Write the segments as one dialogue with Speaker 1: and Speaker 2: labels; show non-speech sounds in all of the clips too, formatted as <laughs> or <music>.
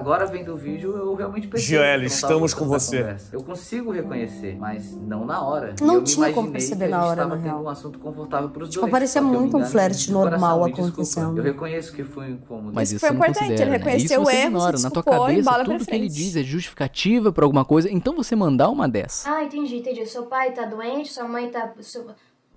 Speaker 1: Agora vendo o vídeo, eu realmente percebi. Giel, estamos com você. Conversa. Eu consigo reconhecer, mas não na hora. Não eu
Speaker 2: tinha como perceber na hora, na real. um assunto confortável pros tipo, dois. parecia muito um flerte
Speaker 1: normal acontecendo. Eu reconheço que foi incômodo. Mas isso foi importante, ele né? reconheceu o erro, Na tua cabeça, tudo que ele diz é justificativa pra alguma coisa, então você mandar uma dessa.
Speaker 2: Ah, entendi, entendi. Seu pai tá doente, sua mãe tá... Seu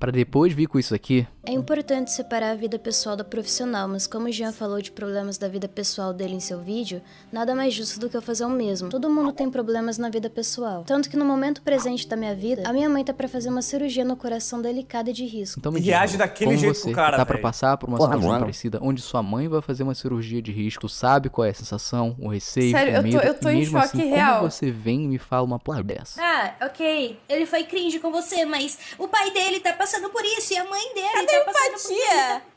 Speaker 1: para depois vir com isso aqui?
Speaker 2: É importante separar a vida pessoal da profissional, mas como o Jean falou de problemas da vida pessoal dele em seu vídeo, nada mais justo do que eu fazer o mesmo. Todo mundo tem problemas na vida pessoal. Tanto que no momento presente da minha vida, a minha mãe tá para fazer uma cirurgia no coração delicada e de risco. Então me diz, reage daquele como jeito você cara, tá para passar por uma Porra, situação mano.
Speaker 1: parecida, onde sua mãe vai fazer uma cirurgia de risco, sabe qual é a sensação, o receio, Sério, o medo, eu tô, eu tô e mesmo em choque assim, real. como você vem e me fala uma porra dessa?
Speaker 2: Ah, ok. Ele foi cringe com você, mas o pai dele tá passando passando por isso e a mãe dele Cadê tá empatia? passando por isso.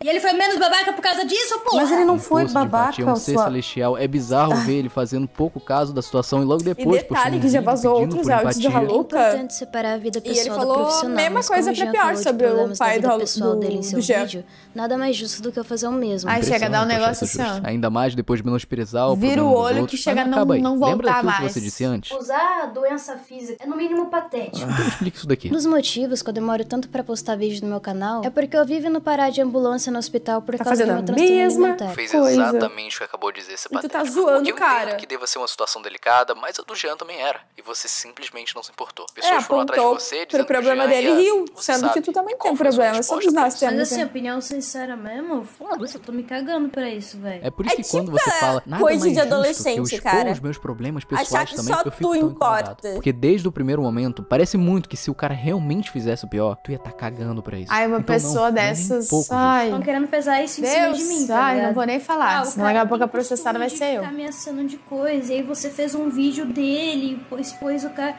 Speaker 2: E ele foi menos babaca por causa disso, pô! Mas ele não foi babaca, um ser sua...
Speaker 1: celestial. É bizarro ah. ver ele fazendo pouco caso da situação e logo depois... E detalhe que já vazou outros áudios do Haluca. É importante
Speaker 2: separar a vida pessoal e ele falou a mesma coisa pra pior sobre o pai do, pessoal do, dele em seu vídeo. Nada mais justo do que eu fazer o mesmo. Aí chega a dar um negócio assim,
Speaker 1: Ainda mais depois de menosprezar o Vira o olho que chega a não, não voltar mais. que você disse antes?
Speaker 2: Usar a doença física é no mínimo patético. Ah. Então explica isso daqui. Um dos motivos que eu demoro tanto pra postar vídeo no meu canal é porque eu vivo no parar de ambulância criança no hospital por tá causa de uma transtorno mesma Fez coisa. exatamente
Speaker 1: o que acabou de dizer, Você E tu tá
Speaker 2: zoando, eu cara. que
Speaker 1: deva ser uma situação delicada, mas a do Jean também era. E você simplesmente não se importou. É, Pessoas é, foram atrás de você, dizendo pro problema que dele riu, sendo sabe, que tu
Speaker 2: também tem problema. Todos nós temos. Mas assim, opinião sincera mesmo, foda-se, eu tô me cagando pra isso, velho. É por isso é que tipo
Speaker 1: quando você fala nada coisa mais de adolescente, que eu cara. os meus problemas pessoais também, só eu fico tu importa. Porque desde o primeiro momento, parece muito que se o cara realmente fizesse o pior, tu ia estar tá cagando pra isso. Ai, uma então, pessoa não, é
Speaker 2: dessas. pouco, ai, estão querendo pesar isso Deus. em cima de mim. Tá Ai, não vou nem falar. Ah, senão daqui a pouco a processada vai ser eu. Tá ameaçando de coisa. E aí você fez um vídeo dele, expôs o cara.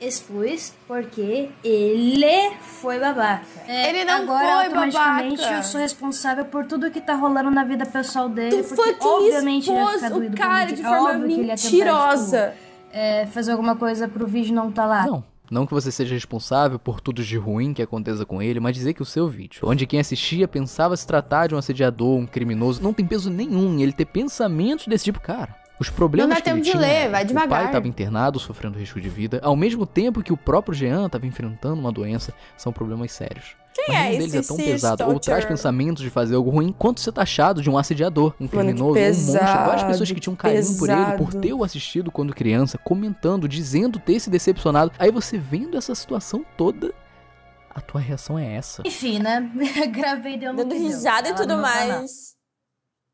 Speaker 2: Expôs porque ele foi babaca. É, ele não agora, foi automaticamente, babaca. eu sou responsável por tudo que tá rolando na vida pessoal dele. Tu porque, obviamente, ele ia ficar o cara de forma mentirosa. É, fazer alguma coisa pro vídeo não tá lá. Não.
Speaker 1: Não que você seja responsável por tudo de ruim que aconteça com ele, mas dizer que o seu vídeo, onde quem assistia pensava se tratar de um assediador, um criminoso, não tem peso nenhum ele ter pensamentos desse tipo, cara. Os problemas não dá tempo de tinha, ler, vai devagar. O pai estava internado, sofrendo risco de vida, ao mesmo tempo que o próprio Jean estava enfrentando uma doença, são problemas sérios. Quem
Speaker 2: mas é um deles é tão pesado, ou traz
Speaker 1: pensamentos de fazer algo ruim, enquanto ser taxado tá de um assediador, um criminoso, um monstro. Várias pessoas que tinham carinho pesado. por ele, por ter o assistido quando criança, comentando, dizendo ter se decepcionado. Aí você vendo essa situação toda, a tua reação é essa. Enfim,
Speaker 2: né? <laughs> Gravei deu Dando risada e tudo mais.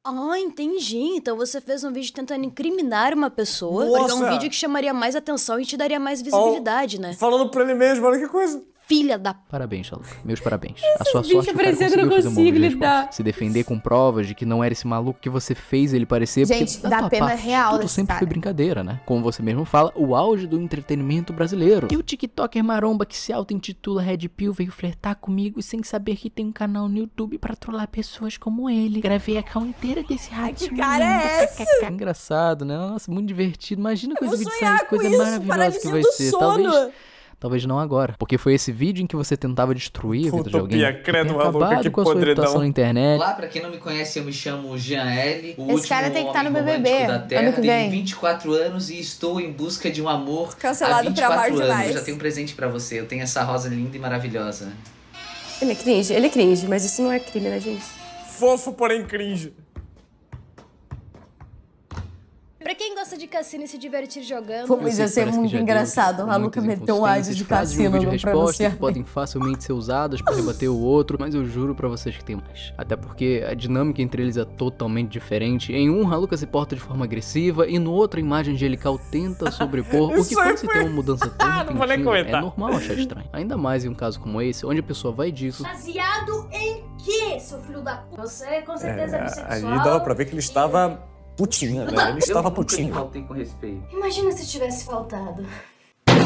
Speaker 2: Ah, entendi. Então você fez um vídeo tentando incriminar uma pessoa. Nossa. Porque é um vídeo que chamaria mais atenção e te daria mais visibilidade, oh, né? Falando pra ele mesmo, olha que coisa filha da.
Speaker 1: Parabéns, Shalom. Meus parabéns. a sua sorte é que não consigo Se defender com provas de que não era esse maluco que você fez ele parecer. Gente, porque, tá, dá tá, pena parte, tá. real. Tudo sempre cara. foi brincadeira, né? Como você mesmo fala, o auge do entretenimento brasileiro. E o TikToker maromba que se auto-intitula Red Pill veio flertar comigo sem saber que tem um canal no YouTube para trollar pessoas como ele. Gravei a cal inteira desse rádio. Que cara é esse? Engraçado, né? Nossa, muito divertido. Imagina coisa de sair, coisa maravilhosa que vai ser. Talvez Talvez não agora. Porque foi esse vídeo em que você tentava destruir a vida de alguém. Utopia, credo, maluco, com a sua reputação na internet. Olá pra quem não me conhece, eu me chamo Jean L. O esse cara tem que estar tá no BBB. Da terra. Ano que vem. Tenho 24 anos e estou em busca de um amor Cancelado há 24 pra anos. Eu já tenho um presente para você. Eu tenho essa rosa linda e maravilhosa.
Speaker 2: Ele é cringe, ele é cringe, mas isso não é crime, né, gente? Fofo, porém cringe. de cassino e se divertir jogando. Pô, ia ser muito engraçado. O Haluca meteu um áudio de cassino no pronunciar. Que
Speaker 1: podem facilmente ser usadas para rebater o outro, mas eu juro para vocês que tem mais. Até porque a dinâmica entre eles é totalmente diferente. Em um, Haluca se porta de forma agressiva e no outro, a imagem angelical tenta sobrepor, <laughs> o que quando é se tem uma mudança tão <laughs> ah, repentina, é normal achar estranho. Ainda mais em um caso como esse, onde a pessoa vai disso...
Speaker 2: Baseado em quê, seu filho da Você é, com certeza é, é bissexual. Ali dava pra
Speaker 1: ver que ele estava putinha, <laughs> velho. Ele estava putinho. faltei
Speaker 2: Imagina se tivesse faltado.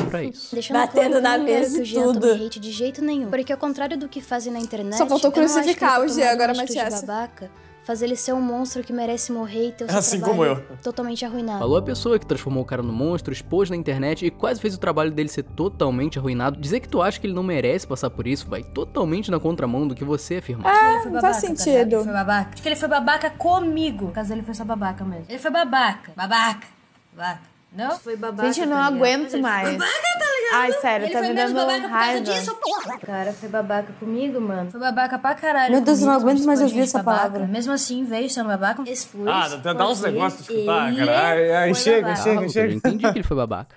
Speaker 2: Pra isso. Deixando Batendo na mesa que tudo. hate de jeito nenhum. Porque ao contrário do que fazem na internet... Só faltou crucificar o Jean agora, Matias. babaca, fazer ele ser um monstro que merece morrer e ter o seu assim como eu. totalmente arruinado. Falou a
Speaker 1: pessoa que transformou o cara no monstro, expôs na internet e quase fez o trabalho dele ser totalmente arruinado. Dizer que tu acha que ele não merece passar por isso vai totalmente na contramão do que você afirmou.
Speaker 2: Ah, não faz tá sentido. Ele foi babaca. Acho que ele foi babaca comigo. No caso, ele foi só babaca mesmo. Ele foi babaca. Babaca. Babaca. Não? Foi babaca. Gente, eu não é. aguento mais. Babaca Ai, sério, ele tá me dando babaca raiva. Disso, cara foi babaca comigo, mano. Foi babaca pra caralho. Meu Deus, não tipo, aguento mais tipo, ouvir essa babaca. palavra. Mesmo assim, veio sendo babaca. Expus. Ah, dá uns negócios de escutar, cara. Ai, ai, chega, chega, chega. Eu entendi
Speaker 1: que ele foi babaca.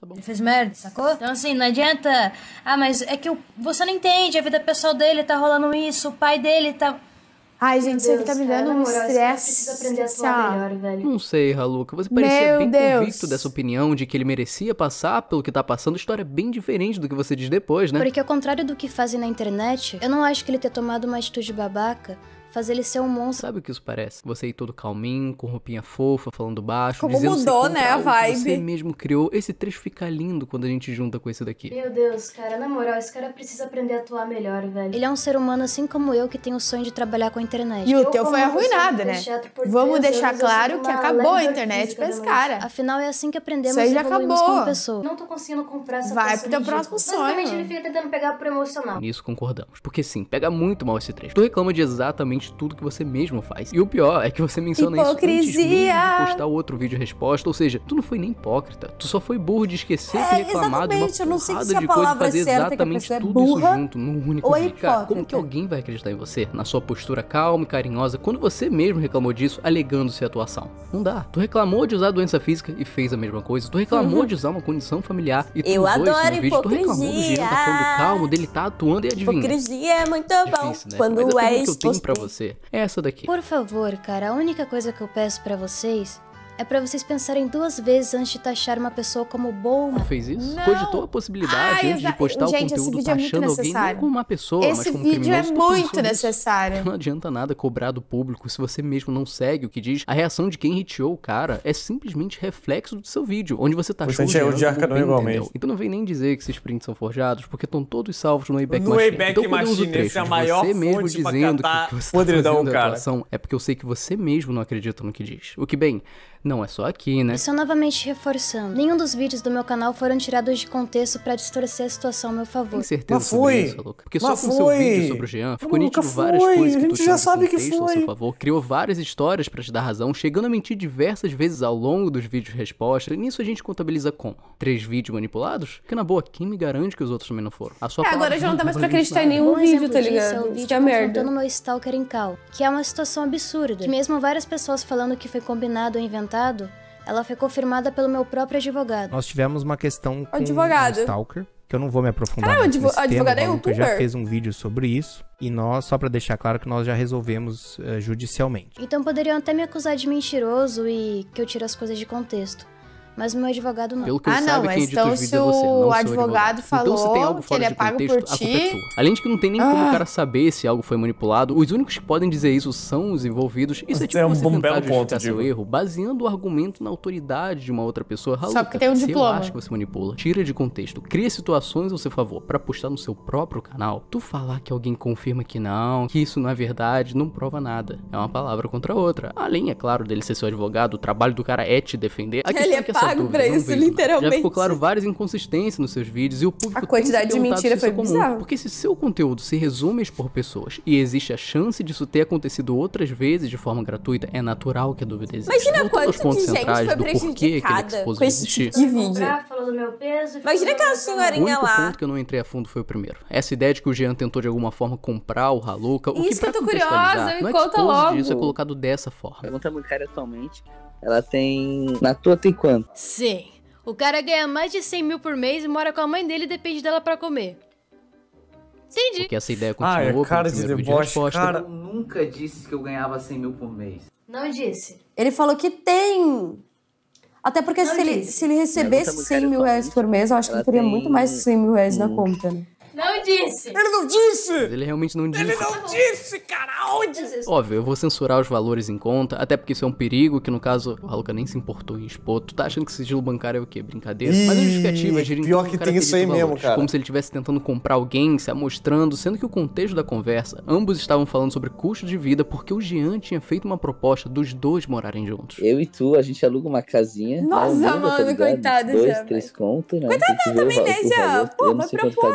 Speaker 2: Tá bom. Ele fez merda, sacou? Então, assim, não adianta. Ah, mas é que você não entende, a vida pessoal dele tá rolando isso, o pai dele tá. Ai, gente, você isso aqui tá me dando um estresse. aprender a melhor, velho. Não
Speaker 1: sei, Raluca. Você parecia Meu bem Deus. convicto dessa opinião de que ele merecia passar pelo que tá passando. História é bem diferente do que você diz depois, né? Porque
Speaker 2: ao contrário do que fazem na internet, eu não acho que ele ter tomado uma atitude babaca fazer ele ser um monstro. Sabe o que
Speaker 1: isso parece? Você aí todo calminho, com roupinha fofa, falando baixo. Como mudou, né, a vibe. Você mesmo criou. Esse trecho fica lindo quando a gente junta com esse daqui.
Speaker 2: Meu Deus, cara, na moral, esse cara precisa aprender a atuar melhor, velho. Ele é um ser humano assim como eu que tem o sonho de trabalhar com a internet. E o teu foi arruinado, né? Vamos deixar claro que acabou a internet pra esse cara. Afinal, é assim que aprendemos Isso aí já acabou. como pessoa. Não tô conseguindo comprar essa Vai pro teu próximo sonho. Basicamente, ele fica tentando pegar pro emocional.
Speaker 1: Nisso concordamos. Porque sim, pega muito mal esse trecho. Tu reclama de exatamente praticamente tudo que você mesmo faz. E o pior é que você menciona Hipocrisia. isso antes mesmo de postar outro vídeo resposta, ou seja, tu não foi nem hipócrita, tu só foi burro de esquecer é, e reclamar de uma eu não sei se é de coisa e fazer exatamente é tudo burra, isso junto num único é vídeo. como que alguém vai acreditar em você, na sua postura calma e carinhosa, quando você mesmo reclamou disso, alegando sua atuação? Não dá. Tu reclamou de usar doença física e fez a mesma coisa. Tu reclamou uhum. de usar uma condição familiar e tu eu usou adoro isso no vídeo. Tu reclamou do jeito, tá falando calmo, dele tá atuando e adivinha. Hipocrisia
Speaker 2: é muito bom. Difícil, né? quando Mas é
Speaker 1: você é essa daqui.
Speaker 2: Por favor, cara, a única coisa que eu peço para vocês é para vocês pensarem duas vezes antes de taxar uma pessoa como boa. Não
Speaker 1: fez isso? Não. Cogitou a possibilidade de postar gente, o conteúdo é taxando é alguém não é como uma pessoa, esse mas como vídeo é criminoso. é muito
Speaker 2: necessário. Não
Speaker 1: adianta nada cobrar do público se você mesmo não segue o que diz. A reação de quem hitiou o cara é simplesmente reflexo do seu vídeo, onde você tá Você é o de igualmente. Então não vem nem dizer que esses prints são forjados, porque estão todos salvos no Wayback Machine. No Wayback então, Machine, esse é a maior você mesmo dizendo que o que você tá fazendo a cara. é porque eu sei que você mesmo não acredita no que diz. O que, bem, não é só aqui, né? Isso
Speaker 2: novamente reforçando. Nenhum dos vídeos do meu canal foram tirados de contexto para distorcer a situação ao meu favor. Tem certeza Mas foi. Isso, Luca. Porque Mas só com foi. seu vídeo sobre o Jean, ficou nítido várias foi. coisas que a gente tu já sabe que foi. ao seu
Speaker 1: favor, criou várias histórias para te dar razão, chegando a mentir diversas vezes ao longo dos vídeos resposta. E nisso a gente contabiliza com três vídeos manipulados? Que na boa, quem me garante que os outros também não foram? A sua é, agora já não dá mais pra acreditar em nenhum vídeo, tá é ligado? É o vídeo é merda. meu
Speaker 2: stalker em Cal, que é uma situação absurda, que mesmo várias pessoas falando que foi combinado ou inventado ela foi confirmada pelo meu próprio advogado.
Speaker 1: Nós tivemos uma questão com advogado. um stalker, que eu não vou me aprofundar Caramba, ah, advo advogado tema, é youtuber. já fez um vídeo sobre isso, e nós, só para deixar claro que nós já resolvemos uh, judicialmente.
Speaker 2: Então poderiam até me acusar de mentiroso e que eu tiro as coisas de contexto. Mas meu advogado não. Pelo que ah, eu não, sabe, mas então, é então se é você, o advogado, advogado, falou então, algo que ele é pago contexto, por é ti... É
Speaker 1: Além de que não tem nem ah. como o ah. cara saber se algo foi manipulado, os únicos que podem dizer isso são os envolvidos. Isso é tipo é um você tentar justificar ponto, seu erro baseando o argumento na autoridade de uma outra pessoa. Só que tem um se diploma. que você manipula, tira de contexto, cria situações ao seu favor para postar no seu próprio canal, tu falar que alguém confirma que não, que isso não é verdade, não prova nada. É uma palavra contra outra. Além, é claro, dele ser seu advogado, o trabalho do cara é te defender. A questão ele é, é que essa pago pra isso, literalmente. Já ficou claro várias inconsistências nos seus vídeos e o público. A quantidade de mentira foi é comum, bizarro. Porque se seu conteúdo se resume a expor pessoas e existe a chance disso ter acontecido outras vezes de forma gratuita, é natural que a dúvida exista. Imagina
Speaker 2: Volta quanto pontos de centrais gente foi prejudicada com esse tipo de vídeo. Imagina aquela senhorinha lá. O único ponto
Speaker 1: que eu não entrei a fundo foi o primeiro. Essa ideia de que o Jean tentou de alguma forma comprar o Haluca, o isso que, que eu tô curiosa, me não é conta logo. Isso é colocado dessa forma. Pergunta bancária é atualmente, ela tem. Na tua tem quanto?
Speaker 2: Sim, o cara ganha mais de 100 mil por mês e mora com a mãe dele e depende dela para comer. Entendi. Porque essa
Speaker 1: ideia ah, é continuou. Ah, cara de deboche, cara. Eu nunca disse que eu ganhava 100 mil por
Speaker 2: mês. Não disse. Ele falou que tem. Até porque se ele, se ele tá recebesse 100 mil reais por mês, eu acho Ela que ele teria muito mais de 100 mil reais um... na conta, né? Não disse!
Speaker 1: Ele não disse! Ele realmente não disse. Ele não disse, cara! Onde? Óbvio, eu vou censurar os valores em conta, até porque isso é um perigo, que no caso o Haluka nem se importou em expor. Tu tá achando que sigilo bancário é o quê? Brincadeira? Ih, Mas a justificativa gira é Pior que tem isso aí valores, mesmo, cara. Como se ele estivesse tentando comprar alguém, se amostrando, sendo que o contexto da conversa, ambos estavam falando sobre custo de vida porque o Jean tinha feito uma proposta dos dois morarem juntos. Eu e tu, a gente aluga uma casinha. Né? Nossa, é mano, tá coitado, Dois, já, três contos, né? Coitado né, não, também, né, Jean? Pô, vai propor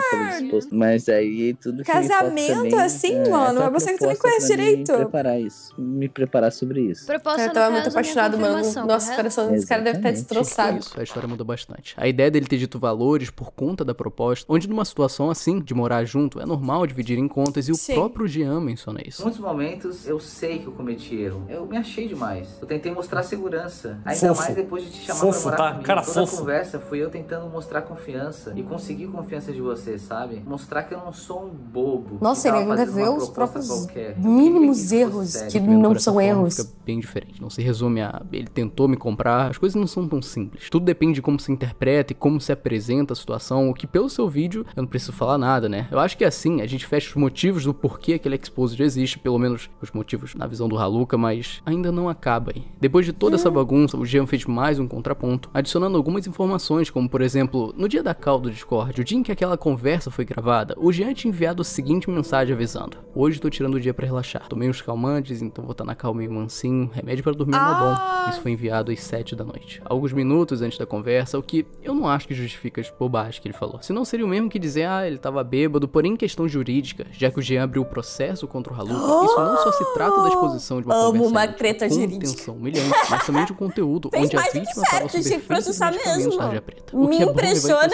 Speaker 1: mas aí tudo Casamento também, é assim, é, mano? É você que tu nem conhece direito. Me preparar isso. Me preparar sobre isso.
Speaker 2: Proposta eu tava muito apaixonado, mano. Nossa, o né? coração desse cara deve tá estar destroçado.
Speaker 1: Isso, a história mudou bastante. A ideia dele ter dito valores por conta da proposta, onde numa situação assim, de morar junto, é normal dividir em contas e Sim. o próprio Jean menciona isso. Em muitos momentos eu sei que eu cometi erro. Eu me achei demais. Eu tentei mostrar segurança. Ainda fofo. mais depois de te chamar fofo, pra morar tá? comigo. Cara, Toda fofo. a conversa fui eu tentando mostrar confiança e conseguir confiança de você, sabe? Mostrar que eu não sou
Speaker 2: um bobo. Nossa, ele ainda vê os próprios qualquer. mínimos que erros que não são erros. Fica
Speaker 1: bem diferente. Não se resume a ele tentou me comprar. As coisas não são tão simples. Tudo depende de como se interpreta e como se apresenta a situação. O que pelo seu vídeo eu não preciso falar nada, né? Eu acho que é assim a gente fecha os motivos do porquê aquele exposed existe, pelo menos os motivos na visão do Haluka, mas ainda não acaba aí. Depois de toda essa hum. bagunça, o Jean fez mais um contraponto, adicionando algumas informações, como por exemplo, no dia da call do Discord, o dia em que aquela conversa foi foi gravada, o Jean tinha enviado a seguinte mensagem avisando: Hoje tô tirando o dia para relaxar. Tomei uns calmantes, então vou estar tá na calma e mansinho. Remédio para dormir ah. não é bom. Ah! Isso foi enviado às 7 da noite. Alguns minutos antes da conversa, o que eu não acho que justifica as bobagens que ele falou. Senão seria o mesmo que dizer, ah, ele tava bêbado, porém em questão jurídica, já que o Jean abriu o processo contra o Haluca, oh. isso não só se trata da exposição de uma Amo conversa uma
Speaker 2: creta com jurídica.
Speaker 1: intenção humilhante, mas também de um conteúdo
Speaker 2: onde a vítima estava sob efeito de preta. Me é bom, impressiona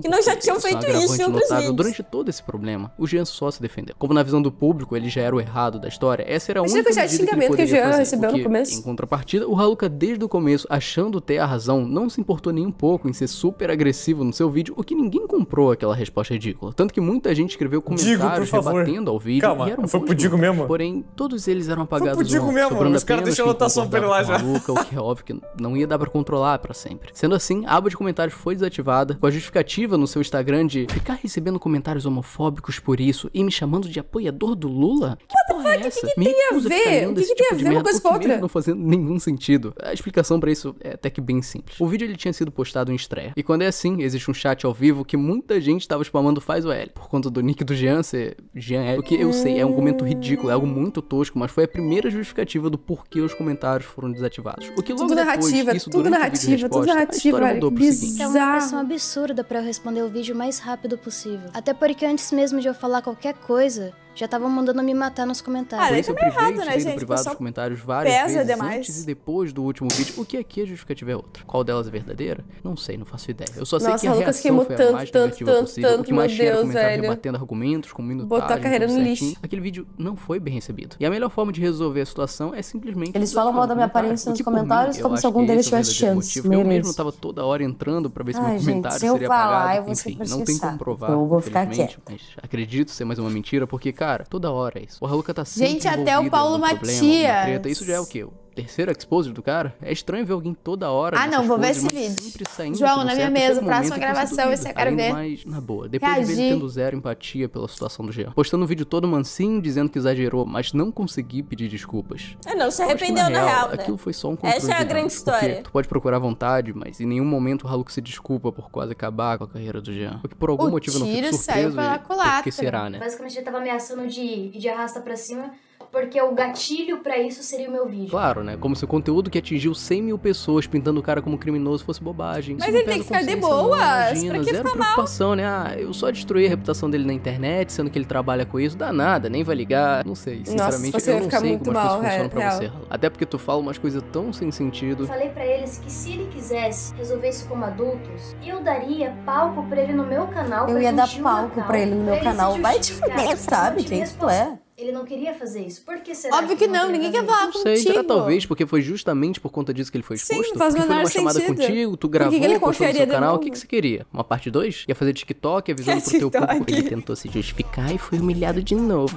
Speaker 2: que nós já tínhamos é feito isso em então,
Speaker 1: durante todo esse problema, o Jean só se defendeu. Como na visão do público ele já era o errado da história, essa era a única coisa que ele poderia que Jean fazer, recebeu porque, no começo. Em contrapartida, o Haluka desde o começo, achando ter a razão, não se importou nem um pouco em ser super agressivo no seu vídeo, o que ninguém comprou aquela resposta ridícula. Tanto que muita gente escreveu comentários Digo, rebatendo ao vídeo. Calma, e eram foi pro Digo mesmo? Porém, todos eles eram apagados. Foi pro Digo mesmo, os caras deixaram a anotação pra ele lá já. Haluka, o que é óbvio que não ia dar pra controlar pra sempre. Sendo assim, a aba de comentários foi desativada, com a justificativa no seu Instagram de ficar recebendo comentários homofóbicos por isso e me chamando de apoiador do Lula? Que What porra é fuck? é essa? Que que me tem a ver? O que, que tipo tem a tipo ver uma coisa com outra? Não fazendo nenhum sentido. A explicação para isso é até que bem simples. O vídeo ele tinha sido postado em estreia. E quando é assim, existe um chat ao vivo que muita gente tava spamando faz o L. Por conta do nick do Jean ser Jean L. O que eu sei é um argumento ridículo, é algo muito tosco, mas foi a primeira justificativa do porquê os comentários foram desativados. O que logo tudo depois, narrativa, isso tudo narrativa, tudo narrativa, a história então É uma pressão
Speaker 2: absurda para eu responder o vídeo o mais rápido possível. Até porque antes mesmo de eu falar qualquer coisa, já estavam mandando me matar nos comentários. Ah, isso é errado, né, gente? privado os comentários
Speaker 1: várias pesa vezes demais. antes e depois do último vídeo. O que aqui a justificativa é outra. Qual delas é verdadeira? Não sei, não faço ideia. Eu só Nossa, sei que a Lucas queimou tanto, mais tanto, tanto, possível. tanto, o que mais tinha é Deus, velho. rebatendo argumentos, com minutagem, Botou a carreira no lixo. Aquele vídeo não foi bem recebido. E a melhor forma de resolver a situação é simplesmente...
Speaker 2: Eles falam mal da minha aparência nos comentários como se algum deles é tivesse chance. Eu mesmo
Speaker 1: tava toda hora entrando pra ver se meu comentário seria apagado. Enfim, não tem como provar. Eu vou ficar quieto. Acredito ser mais uma mentira, porque Cara, toda hora é isso. O Haluca tá sempre Gente, até o Paulo Matias. Problema, treta. Isso já é o quê? terceiro exposure do cara. É estranho ver alguém toda hora. Ah, não, vou ver esse vídeo. João, na minha mesa, próxima gravação, esse eu quero ver. Mas, na boa, depois Reagir. dele tendo zero empatia pela situação do Jean. Postando um vídeo todo mansinho, dizendo que exagerou, mas não consegui pedir desculpas.
Speaker 2: É não, se arrependeu na, real, na real né? Aquilo foi só
Speaker 1: um controle Essa é a grande história. Tu pode procurar à vontade, mas em nenhum momento o Haluk se desculpa por quase acabar com a carreira do Jean. Porque por algum o motivo eu não fico surpreso. Saiu pela é culatra. Porque será, né?
Speaker 2: Basicamente ele tava ameaçando de ir de arrasta pra cima porque o gatilho para isso seria o meu vídeo.
Speaker 1: Claro, né? Como se o conteúdo que atingiu 100 mil pessoas pintando o cara como criminoso fosse bobagem. Mas ele tem que ficar de boas, imagina, pra que zero preocupação, mal? né? Ah, eu só destruí a reputação dele na internet, sendo que ele trabalha com isso, dá nada, nem vai ligar. Não sei, sinceramente, Nossa, eu não sei como mal, as coisas funcionam é, pra real. você. Até porque tu fala umas coisas tão sem sentido. Eu
Speaker 2: falei para eles que se ele quisesse resolver isso como adultos, eu daria palco pra ele no meu canal. Eu ia dar palco pra ele no meu canal. Vai te fuder, sabe? Quem isso é? Ele não queria fazer isso. Por que será? Óbvio que, que não, ninguém quer falar contigo. sei, será, talvez
Speaker 1: porque foi justamente por conta disso que ele foi exposto. Sim, faz foi uma chamada contigo, tu gravou, que ele postou no seu canal. O que, que você queria? Uma parte 2? Ia fazer TikTok <laughs> avisando é pro TikTok. teu público. Ele tentou se justificar e foi humilhado de novo.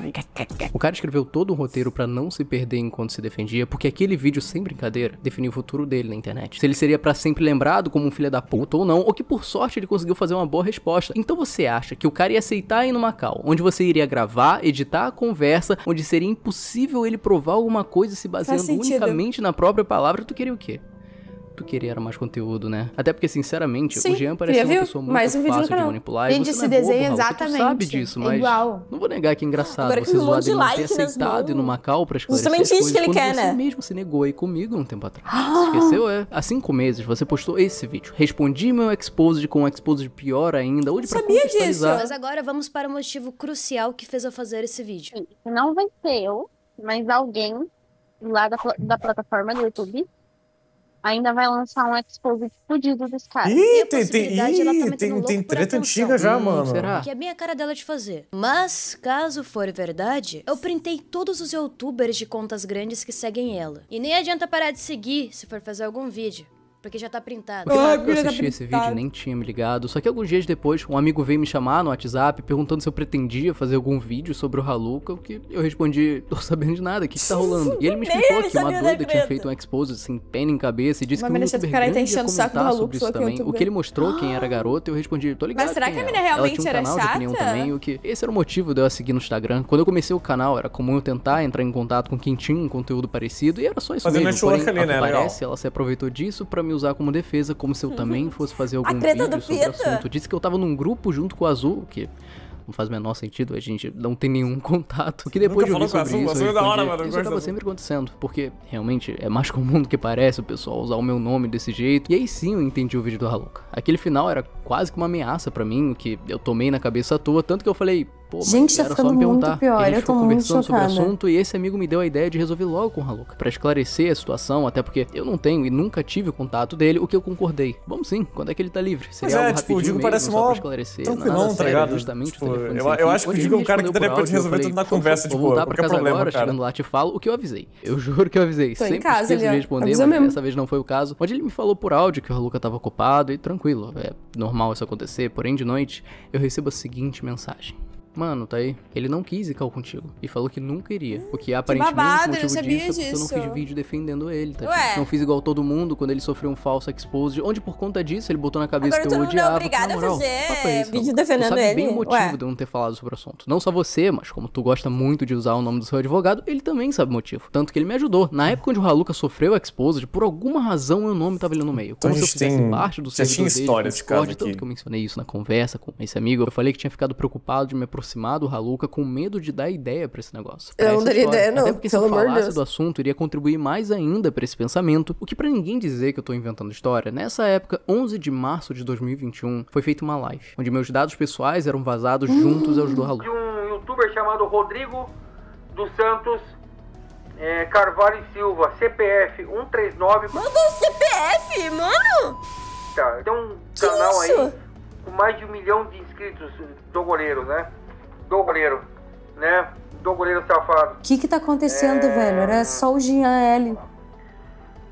Speaker 1: O cara escreveu todo o roteiro para não se perder enquanto se defendia, porque aquele vídeo, sem brincadeira, definiu o futuro dele na internet. Se ele seria para sempre lembrado como um filho da puta ou não, ou que por sorte ele conseguiu fazer uma boa resposta. Então você acha que o cara ia aceitar ir no Macau, onde você iria gravar, editar a conversa conversa onde seria impossível ele provar alguma coisa se baseando unicamente na própria palavra, tu queria o quê? tu querer mais conteúdo, né? Até porque, sinceramente, Sim, o Jean parece ser uma pessoa muito mais um fácil de manipular. Vende esse é desenho exatamente. Você sabe disso, mas. Igual. Não vou negar que é engraçado. Agora, vocês um zoado like ter aceitado ir no Macau pra esclarecer Justamente isso que ele quer, você né? Você mesmo se negou aí comigo um tempo atrás. <gasps> Esqueceu, é? Há cinco meses você postou esse vídeo. Respondi meu exposed com um exposed pior ainda. Ou de Sabia disso. Mas
Speaker 2: agora vamos para o motivo crucial que fez eu fazer esse vídeo. não vai ser eu, mas alguém lá da, da plataforma do YouTube ainda vai lançar um expose fudido desse cara. Ih, tem, tem, é ih, tá tem, tem treta antiga já, hum, mano. Será? Que é bem a cara dela de fazer. Mas, caso for verdade, eu printei todos os youtubers de contas grandes que seguem ela. E nem adianta parar de seguir se for fazer algum vídeo. Porque já tá printado. Porque eu ah, assisti tá esse vídeo nem
Speaker 1: tinha me ligado. Só que alguns dias depois, um amigo veio me chamar no WhatsApp perguntando se eu pretendia fazer algum vídeo sobre o Haluca, o que eu respondi, tô sabendo de nada, o que, que tá rolando? E ele me explicou que uma doida tinha feito um expose sem assim, pena em cabeça e disse Mas que uma youtuber cara grande ia comentar sobre isso também. O que ele mostrou quem era ah. garoto, eu respondi, tô ligado Mas será que a é. menina realmente um era chata? Também, o que... Esse era o motivo de eu seguir no Instagram. Quando eu comecei o canal, era comum eu tentar entrar em contato com quem tinha um conteúdo parecido e era
Speaker 2: só isso Fazendo mesmo. Porém, ali, né? parece,
Speaker 1: ela se aproveitou disso para me usar como defesa, como se eu também <laughs> fosse fazer algum vídeo sobre o assunto. Disse que eu tava num grupo junto com o Azul, que não faz o menor sentido, a gente não tem nenhum <laughs> contato. Que depois Nunca de ouvir sobre isso, é da hora, mano, isso acaba sempre acontecendo, porque realmente é mais comum do que parece o pessoal usar o meu nome desse jeito. E aí sim eu entendi o vídeo do Haluka. Aquele final era quase que uma ameaça para mim, o que eu tomei na cabeça à toa, tanto que eu falei, Pô, Gente, tá ficando muito pior. Eu tô muito chocada. Sobre o assunto, e esse amigo me deu a ideia de resolver logo com o Haluka. Pra esclarecer a situação, até porque eu não tenho e nunca tive o contato dele, o que eu concordei. Vamos sim, quando é que ele tá livre? Seria Mas é, tipo, o Digo parece mó esclarecer, tranquilão, tá ligado? Justamente tipo, eu, eu, eu acho assim, que o Digo é um cara que daria pra te resolver tudo na conversa, tipo, voltar pra casa agora, chegando lá, te falo o que eu avisei. Eu juro que eu avisei. Sempre em casa, esqueço de responder, mas dessa vez não foi o caso. Onde ele me falou por áudio que o Haluka tava ocupado e tranquilo, é normal isso acontecer, porém de noite eu recebo a seguinte mensagem. Mano, tá aí. Ele não quis ir contigo. E falou que nunca iria. O que aparentemente babado, motivo eu sabia disso, disso. eu não fiz vídeo defendendo ele, tá? Ué. Não fiz igual todo mundo quando ele sofreu um falso expose. Onde por conta disso ele botou na cabeça Agora, que eu é odiava. Agora obrigada a fazer isso, é vídeo defendendo tu sabe ele. bem o motivo Ué. de eu não ter falado sobre o assunto. Não só você, mas como tu gosta muito de usar o nome do seu advogado, ele também sabe o motivo. Tanto que ele me ajudou. Na época onde o Haluca sofreu a expose, por alguma razão meu nome tava ali no meio. Então como então, se eu fizesse tem... parte do servidor Você tinha história dele, de Discord, tanto aqui. que eu mencionei isso na conversa com esse amigo. Eu falei que tinha ficado preocupado de me aproximar aproximar do Haluca com medo de dar ideia para esse negócio. Pra eu não daria ideia, não. Até porque se eu falasse Deus. do assunto, iria contribuir mais ainda para esse pensamento. O que para ninguém dizer que eu tô inventando história, nessa época, 11 de março de 2021, foi feita uma live, onde meus dados pessoais eram vazados hum. juntos aos do Haluca. De um youtuber chamado Rodrigo dos Santos é, Carvalho e Silva,
Speaker 2: CPF 139. Manda o CPF, mano! Tá, tem um que canal isso? aí com mais de um milhão de inscritos do goleiro, né? do goleiro, né? Do goleiro safado. O que que tá acontecendo, é... velho? Era só o Jean L.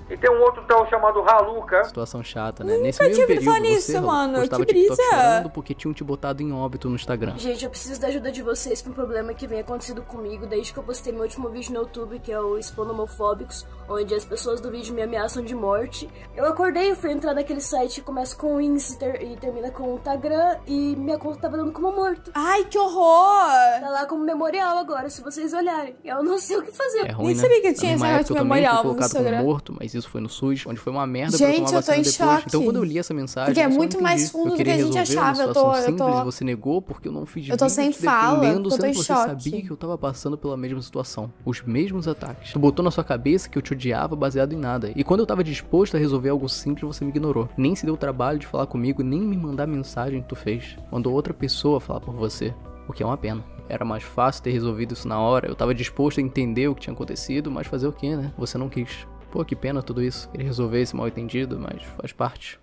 Speaker 1: E tem um outro tal chamado Haluca. Situação chata, né? Nunca hum, Nesse mesmo período, nisso, você, mano. postava que TikTok brisa. É. chorando porque tinham te botado em óbito no Instagram. Gente,
Speaker 2: eu preciso da ajuda de vocês pra um problema que vem acontecido comigo desde que eu postei meu último vídeo no YouTube, que é o Expondo Homofóbicos, onde as pessoas do vídeo me ameaçam de morte. Eu acordei e fui entrar naquele site que começa com Insta e termina com Instagram e minha conta tava tá dando como morto. Ai, que horror! Tá lá como memorial agora, se vocês olharem. Eu não sei o que fazer. É ruim, Nem né? sabia que tinha essa memorial no Instagram. Como
Speaker 1: morto, mas isso foi no SUS, onde foi uma merda gente, pra tomar vacina depois. Então, choque. Então quando eu li essa mensagem, porque é muito mais fundo do que a gente achava. Eu tô, simples, eu tô... você negou porque eu não fiz Eu tô sem fala, eu tô em você choque. sabia que eu tava passando pela mesma situação, os mesmos ataques. Tu botou na sua cabeça que eu te odiava baseado em nada. E quando eu tava disposto a resolver algo simples, você me ignorou. Nem se deu o trabalho de falar comigo, nem me mandar mensagem que tu fez. Mandou outra pessoa falar por você, o que é uma pena. Era mais fácil ter resolvido isso na hora. Eu tava disposto a entender o que tinha acontecido, mas fazer o que, né? Você não quis. Pô, que pena tudo isso. Ele resolveu esse mal entendido, mas faz parte.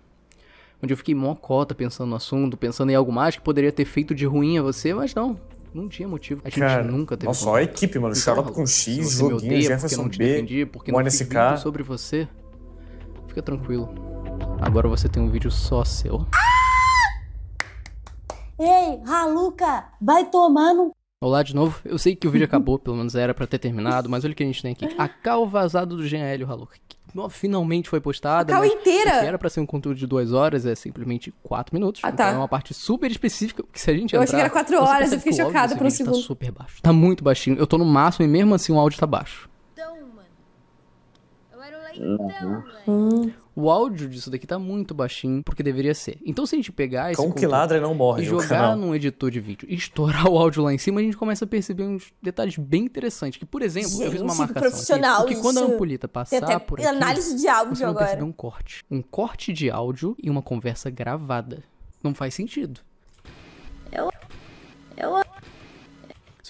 Speaker 1: Onde eu fiquei mó cota pensando no assunto, pensando em algo mais que poderia ter feito de ruim a você, mas não. Não tinha motivo. A gente Cara, nunca teve. Nossa, a equipe, mano. Charlotte tá então, com X, joguinho, me odeia Jefferson B, não nesse defendi, porque não sobre você. Fica tranquilo. Agora você tem um vídeo só seu. Ah!
Speaker 2: Ei, Raluca, vai tomar no
Speaker 1: Olá de novo. Eu sei que o vídeo <laughs> acabou, pelo menos era para ter terminado, mas olha o que a gente tem aqui. A cal vazado do Jean Hélio Haluk. Finalmente foi postada. A cal inteira! era para ser um conteúdo de duas horas, é simplesmente quatro minutos. Ah, então, tá. é uma parte super específica, que se a gente Eu entrar, achei que era quatro horas, eu fiquei chocada por um tá segundo. Tá super baixo. Tá muito baixinho. Eu tô no máximo e mesmo assim o áudio tá baixo. Então, uhum. Hum. O áudio disso daqui tá muito baixinho, porque deveria ser. Então, se a gente pegar esse. que ladra não morre. E jogar num editor de vídeo e estourar <laughs> o áudio lá em cima, a gente começa a perceber uns detalhes bem interessantes. Que, por exemplo, gente, eu fiz uma marcação. Profissional, aqui, porque quando a ampulita passar por aqui. Análise de áudio você agora. Vai perceber um corte. Um corte de áudio e uma conversa gravada. Não faz sentido.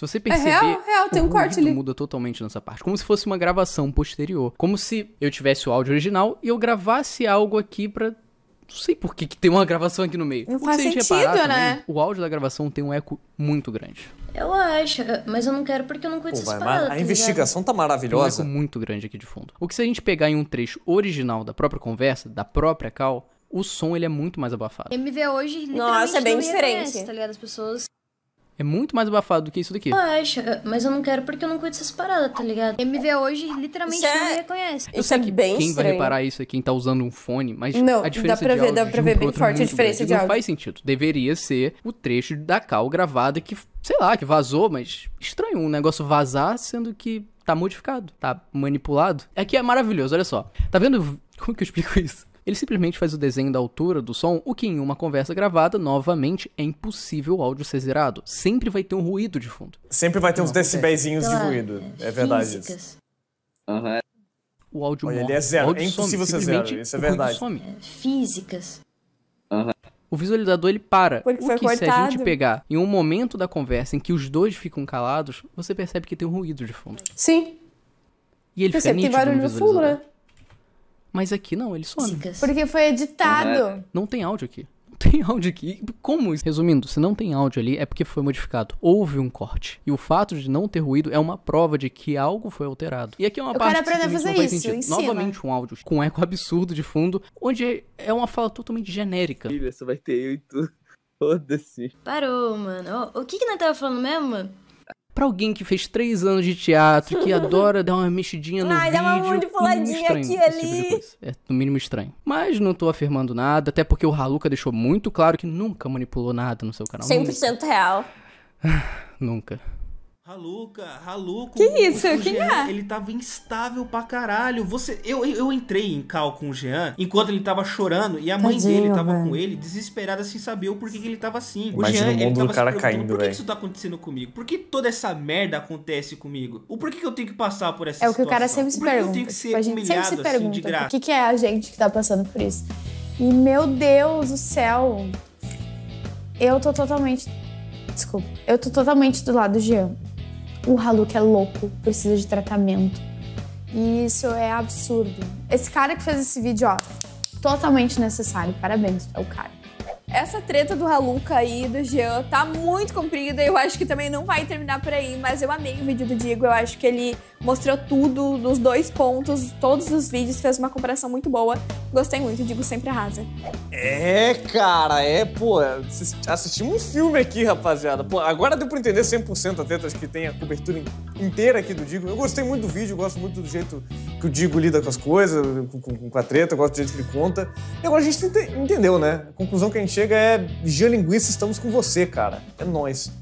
Speaker 1: você é perceber. É real, real, tem um corte ali. muda totalmente nessa parte. Como se fosse uma gravação posterior. Como se eu tivesse o áudio original e eu gravasse algo aqui pra não sei por que, que tem uma gravação aqui no meio. Não faz sentido, reparar, né? Também, o áudio da gravação tem um eco muito grande.
Speaker 2: Eu acho, mas eu não quero porque eu não conheço essas paradas. Tá a investigação ligado? tá maravilhosa. Tem um
Speaker 1: eco muito grande aqui de fundo. O que se a gente pegar em um trecho original da própria conversa, da própria cal, o som ele é muito mais abafado.
Speaker 2: MV hoje, Nossa, é bem diferente. Tá ligado? As pessoas
Speaker 1: é muito mais abafado do que isso daqui. Eu
Speaker 2: acho, mas eu não quero porque eu não cuido dessas paradas, tá ligado? Quem me vê hoje literalmente isso não me é- reconhece. Eu isso sei é que bem quem estranho. vai reparar
Speaker 1: isso é quem tá usando um fone, mas não, a diferença dá pra de ver, áudio dá pra ver bem é forte a diferença de áudio. Não faz sentido. Deveria ser o trecho da cal gravada que, sei lá, que vazou, mas estranho um negócio vazar sendo que tá modificado, tá manipulado. Aqui é, é maravilhoso, olha só. Tá vendo <laughs> como que eu explico isso? Ele simplesmente faz o desenho da altura do som, o que em uma conversa gravada, novamente, é impossível o áudio ser zerado. Sempre vai ter um ruído de fundo.
Speaker 2: Sempre vai ter uns decibéisinhos de então, é, ruído. É verdade isso.
Speaker 1: Uhum. O áudio Olha, morre. ele é zero. É impossível ser zero. Isso é verdade. Some.
Speaker 2: É, físicas.
Speaker 1: O visualizador ele para. Porque o que cortado. se a gente pegar em um momento da conversa em que os dois ficam calados, você percebe que tem um ruído de fundo. Sim. E ele Percebe, fica nítido tem barulho no, fundo, né? Mas aqui não, ele some. Dicas. Porque
Speaker 2: foi editado.
Speaker 1: Não tem áudio aqui. <laughs> Não tem áudio aqui. Como isso? Resumindo, se não tem áudio ali, é porque foi modificado. Houve um corte. E o fato de não ter ruído é uma prova de que algo foi alterado. E aqui é uma Eu parte quero aprender que a fazer não isso, faz Novamente um áudio com eco absurdo de fundo, onde é uma fala totalmente genérica. Filha, só vai ter eu e tu. Foda-se.
Speaker 2: Parou, mano. o que que nós tava falando mesmo, mano?
Speaker 1: Pra alguém que fez três anos de teatro, que <laughs> adora dar uma mexidinha no Ai, vídeo... Ai, dá uma tipo de puladinha aqui
Speaker 2: ali. Tipo
Speaker 1: é, no mínimo estranho. Mas não tô afirmando nada, até porque o Haluca deixou muito claro que nunca manipulou nada no seu canal. 100% nunca. real. <sighs> nunca.
Speaker 2: Raluca, Raluco. Que isso? O, Quem Jean, é? Ele tava instável pra caralho.
Speaker 1: Você, eu, eu entrei em cal com o Jean enquanto ele tava chorando e a mãe Tadinho, dele tava velho. com ele, desesperada sem saber o porquê que ele tava assim. O Imagina Jean, o ele tava cara caindo, por que isso tá acontecendo comigo? Por que toda essa merda acontece comigo? O porquê que eu tenho que passar por essa É o que situação? o cara sempre se pergunta. Eu tenho que ser tipo, humilhado, se pergunta assim, de graça. O que, que
Speaker 2: é a gente que tá passando por isso? E meu Deus do céu, eu tô totalmente Desculpa. Eu tô totalmente do lado do Jean o Haluk é louco, precisa de tratamento. E isso é absurdo. Esse cara que fez esse vídeo, ó, totalmente necessário. Parabéns, é o cara. Essa treta do Haluca aí, do Jean, tá muito comprida. Eu acho que também não vai terminar por aí, mas eu amei o vídeo do Diego. Eu acho que ele mostrou tudo dos dois pontos, todos os vídeos, fez uma comparação muito boa. Gostei muito, digo sempre arrasa. É, cara, é, pô, assistimos um filme aqui, rapaziada. Pô, agora deu pra entender 100% até, acho que tem a cobertura inteira aqui do Digo. Eu gostei muito do vídeo, gosto muito do jeito que o Digo lida com as coisas, com, com, com a treta, gosto do jeito que ele conta. E agora a gente entendeu, né? A conclusão que a gente chega é, Gia Linguiça, estamos com você, cara. É nós.